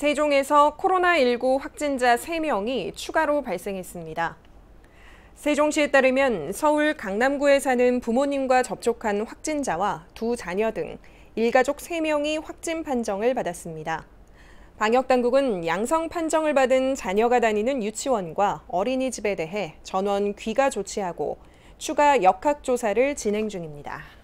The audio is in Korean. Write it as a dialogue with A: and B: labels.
A: 세종에서 코로나19 확진자 3명이 추가로 발생했습니다. 세종시에 따르면 서울 강남구에 사는 부모님과 접촉한 확진자와 두 자녀 등 일가족 3명이 확진 판정을 받았습니다. 방역당국은 양성 판정을 받은 자녀가 다니는 유치원과 어린이집에 대해 전원 귀가 조치하고 추가 역학조사를 진행 중입니다.